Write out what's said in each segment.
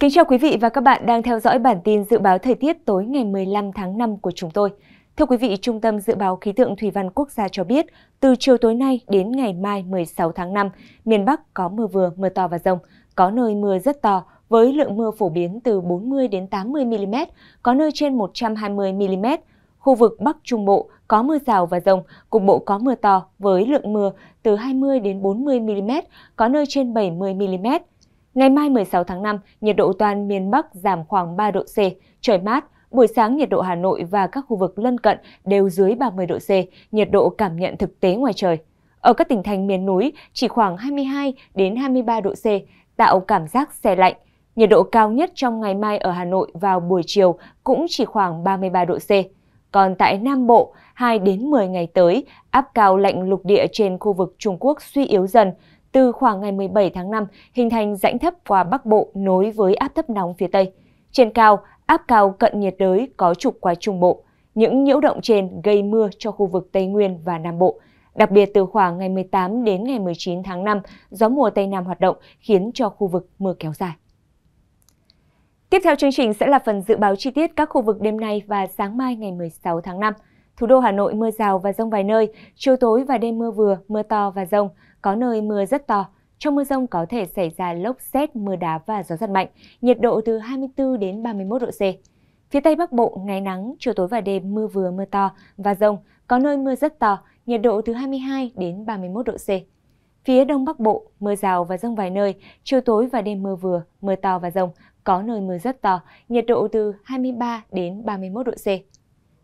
Kính chào quý vị và các bạn đang theo dõi bản tin dự báo thời tiết tối ngày 15 tháng 5 của chúng tôi. Thưa quý vị, Trung tâm Dự báo Khí tượng Thủy văn Quốc gia cho biết, từ chiều tối nay đến ngày mai 16 tháng 5, miền Bắc có mưa vừa, mưa to và rông, có nơi mưa rất to, với lượng mưa phổ biến từ 40 đến 80 mm, có nơi trên 120 mm. Khu vực Bắc Trung Bộ có mưa rào và rông, cục bộ có mưa to với lượng mưa từ 20 đến 40 mm, có nơi trên 70 mm. Ngày mai 16 tháng 5, nhiệt độ toàn miền Bắc giảm khoảng 3 độ C, trời mát, buổi sáng nhiệt độ Hà Nội và các khu vực lân cận đều dưới 30 độ C, nhiệt độ cảm nhận thực tế ngoài trời. Ở các tỉnh thành miền núi chỉ khoảng 22 đến 23 độ C, tạo cảm giác xe lạnh. Nhiệt độ cao nhất trong ngày mai ở Hà Nội vào buổi chiều cũng chỉ khoảng 33 độ C. Còn tại Nam Bộ, 2 đến 10 ngày tới, áp cao lạnh lục địa trên khu vực Trung Quốc suy yếu dần, từ khoảng ngày 17 tháng 5 hình thành rãnh thấp qua Bắc Bộ nối với áp thấp nóng phía Tây. Trên cao, áp cao cận nhiệt đới có trục qua Trung Bộ. Những nhiễu động trên gây mưa cho khu vực Tây Nguyên và Nam Bộ. Đặc biệt từ khoảng ngày 18 đến ngày 19 tháng 5, gió mùa Tây Nam hoạt động khiến cho khu vực mưa kéo dài. Tiếp theo chương trình sẽ là phần dự báo chi tiết các khu vực đêm nay và sáng mai ngày 16 tháng 5. Thủ đô Hà Nội mưa rào và rông vài nơi, chiều tối và đêm mưa vừa, mưa to và rông có nơi mưa rất to. Trong mưa rông có thể xảy ra lốc xét, mưa đá và gió giật mạnh, nhiệt độ từ 24 đến 31 độ C. Phía Tây Bắc Bộ, ngày nắng, chiều tối và đêm mưa vừa mưa to và rông, có nơi mưa rất to, nhiệt độ từ 22 đến 31 độ C. Phía Đông Bắc Bộ, mưa rào và rông vài nơi, chiều tối và đêm mưa vừa, mưa to và rông, có nơi mưa rất to, nhiệt độ từ 23 đến 31 độ C.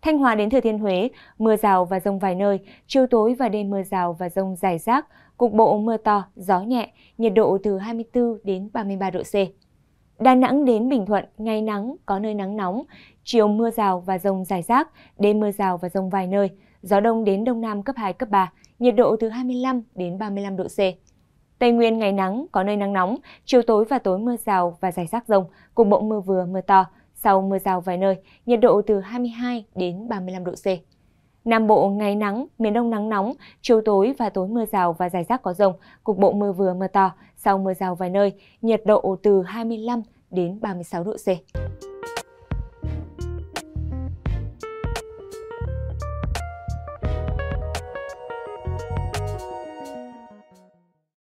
Thanh Hóa đến Thừa Thiên Huế, mưa rào và rông vài nơi, chiều tối và đêm mưa rào và rông rải rác, cục bộ mưa to, gió nhẹ, nhiệt độ từ 24 đến 33 độ C. Đà Nẵng đến Bình Thuận, ngày nắng, có nơi nắng nóng, chiều mưa rào và rông rải rác, đêm mưa rào và rông vài nơi, gió đông đến đông nam cấp 2, cấp 3, nhiệt độ từ 25 đến 35 độ C. Tây Nguyên ngày nắng, có nơi nắng nóng, chiều tối và tối mưa rào và rải rác rông, cục bộ mưa vừa, mưa to, sau mưa rào vài nơi, nhiệt độ từ 22 đến 35 độ C. Nam Bộ ngày nắng, miền Đông nắng nóng, chiều tối và tối mưa rào và dài rác có rông, cục bộ mưa vừa mưa to, sau mưa rào vài nơi, nhiệt độ từ 25 đến 36 độ C.